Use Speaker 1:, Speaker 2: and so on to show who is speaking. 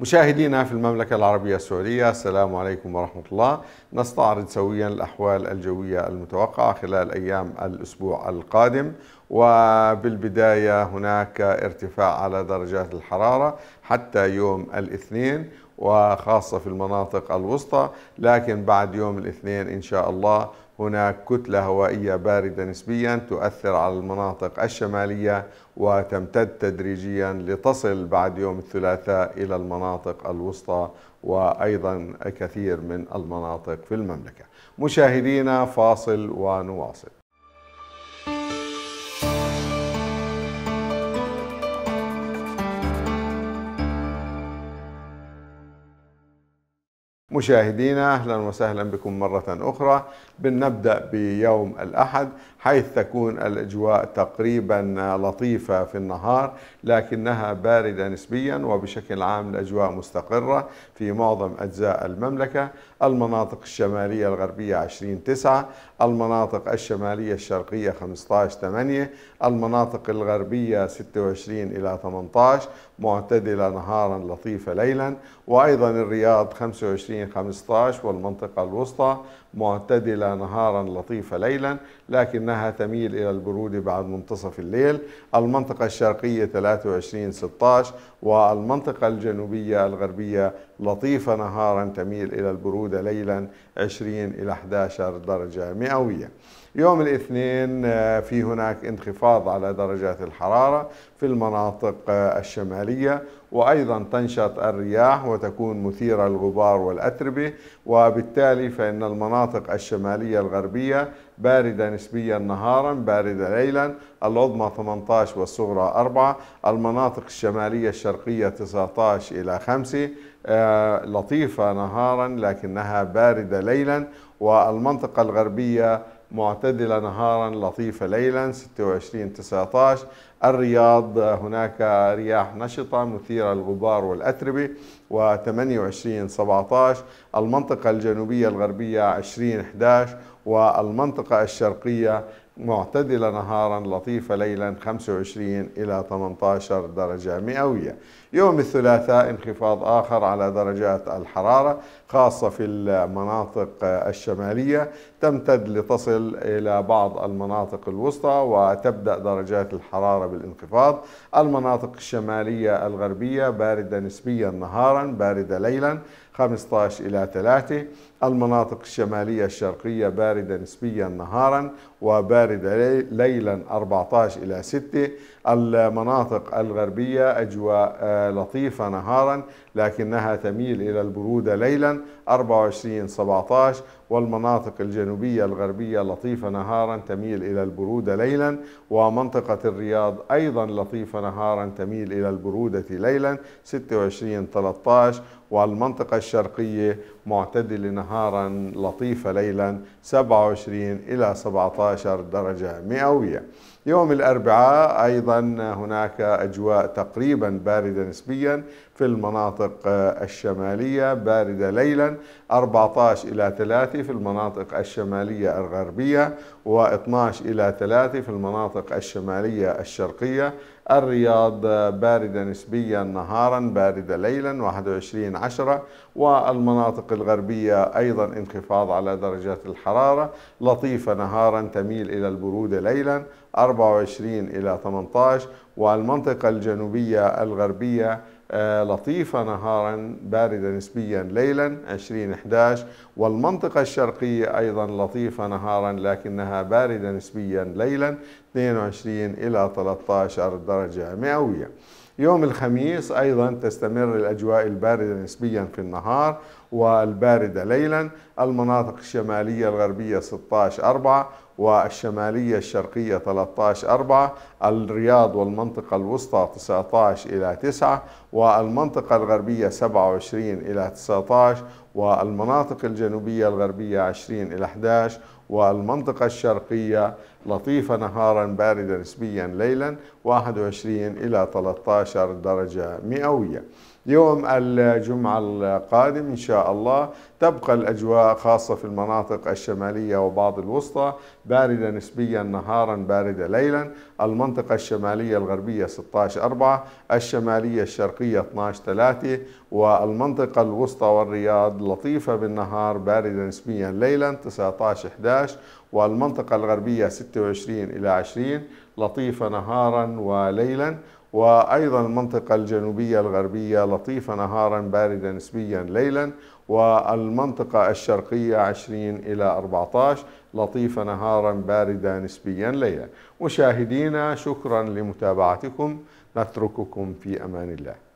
Speaker 1: مشاهدينا في المملكة العربية السعودية السلام عليكم ورحمة الله نستعرض سويا الأحوال الجوية المتوقعة خلال أيام الأسبوع القادم وبالبداية هناك ارتفاع على درجات الحرارة حتى يوم الاثنين وخاصة في المناطق الوسطى لكن بعد يوم الاثنين إن شاء الله هناك كتلة هوائية باردة نسبيا تؤثر على المناطق الشمالية وتمتد تدريجيا لتصل بعد يوم الثلاثاء إلى المناطق الوسطى وأيضا كثير من المناطق في المملكة مشاهدينا فاصل ونواصل مشاهدينا اهلا وسهلا بكم مره اخرى بنبدا بيوم الاحد حيث تكون الاجواء تقريبا لطيفه في النهار لكنها بارده نسبيا وبشكل عام الاجواء مستقره في معظم اجزاء المملكه المناطق الشماليه الغربيه 20 9 المناطق الشماليه الشرقيه 15 8 المناطق الغربيه 26 الى 18 معتدله نهارا لطيفه ليلا وايضا الرياض 25 15 والمنطقة الوسطى معتدلة نهارا لطيفة ليلا لكنها تميل إلى البرود بعد منتصف الليل المنطقة الشرقية 23 16 والمنطقة الجنوبية الغربية لطيفة نهارا تميل إلى البرودة ليلا 20 إلى 11 درجة مئوية يوم الاثنين آه، في هناك انخفاض على درجات الحرارة في المناطق آه، الشمالية وأيضا تنشط الرياح وتكون مثيرة الغبار والأتربة وبالتالي فإن المناطق المناطق الشمالية الغربية باردة نسبيا نهارا باردة ليلا العظمى 18 والصغرى 4 المناطق الشمالية الشرقية 19 إلى 5 آه، لطيفة نهارا لكنها باردة ليلا والمنطقة الغربية معتدلة نهارا لطيفة ليلا 26 19 الرياض هناك رياح نشطة مثيرة الغبار والأتربة و28 17 المنطقة الجنوبية الغربية 20 11 والمنطقة الشرقية معتدلة نهارا لطيفة ليلا 25 إلى 18 درجة مئوية يوم الثلاثاء انخفاض آخر على درجات الحرارة خاصة في المناطق الشمالية تمتد لتصل إلى بعض المناطق الوسطى وتبدأ درجات الحرارة بالانخفاض المناطق الشمالية الغربية باردة نسبيا نهارا باردة ليلا 15 إلى 3 المناطق الشمالية الشرقية باردة نسبيا نهارا وباردة ليلا 14 إلى 6 المناطق الغربية أجواء آه، لطيفة نهارا لكنها تميل إلى البرودة ليلا 24 17 والمناطق الجنوبية الغربية لطيفة نهارا تميل إلى البرودة ليلا ومنطقة الرياض أيضا لطيفة نهارا تميل إلى البرودة ليلا 26 13 والمنطقة الشرقية معتدلة نهارا لطيفة ليلا 27 إلى 17 درجة مئوية يوم الأربعاء أيضا هناك أجواء تقريبا باردة نسبيا في المناطق آه، الشمالية باردة ليلا 14 إلى 3 في المناطق الشمالية الغربية و12 إلى 3 في المناطق الشمالية الشرقية الرياض آه، باردة نسبيا نهارا باردة ليلا 21 عشرة والمناطق الغربية أيضا انخفاض على درجات الحرارة لطيفة نهارا تميل إلى البرودة ليلا 24 إلى 18 والمنطقة الجنوبية الغربية آه، لطيفة نهارا باردة نسبيا ليلا 20 11 والمنطقة الشرقية أيضا لطيفة نهارا لكنها باردة نسبيا ليلا 22 إلى 13 درجة مئوية يوم الخميس أيضا تستمر الأجواء الباردة نسبيا في النهار والباردة ليلا المناطق الشمالية الغربية 16 4 والشمالية الشرقية 13 4 الرياض والمنطقة الوسطى 19 إلى 9 والمنطقة الغربية 27 إلى 19 والمناطق الجنوبية الغربية 20 إلى 11 والمنطقة الشرقية لطيفة نهارا باردة نسبيا ليلا 21 إلى 13 درجة مئوية يوم الجمعة القادم إن شاء الله تبقى الأجواء خاصة في المناطق الشمالية وبعض الوسطى باردة نسبيا نهارا باردة ليلا المنطقة الشمالية الغربية 16 4 الشمالية الشرقية 12 3 والمنطقة الوسطى والرياض لطيفة بالنهار باردة نسبيا ليلا 19 11 والمنطقة الغربية 26 إلى 20 لطيفة نهارا وليلا وأيضا المنطقة الجنوبية الغربية لطيفة نهارا باردة نسبيا ليلا والمنطقة الشرقية 20 إلى 14 لطيفة نهارا باردة نسبيا ليلا مشاهدينا شكرا لمتابعتكم نترككم في أمان الله